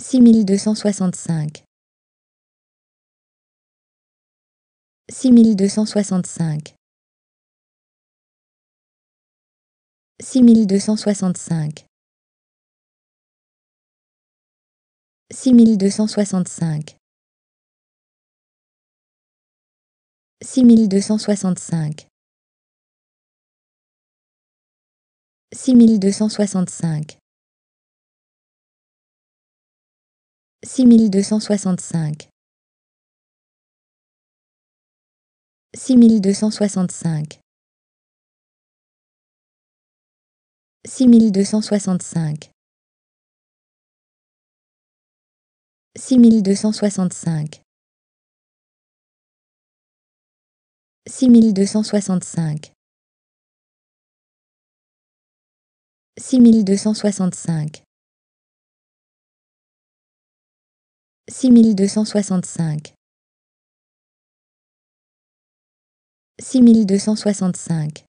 6265 6265 6265 6265 6265 6265 6265 6265 6265 6265 6265 6265 six mille deux cent soixante-cinq six mille deux cent soixante-cinq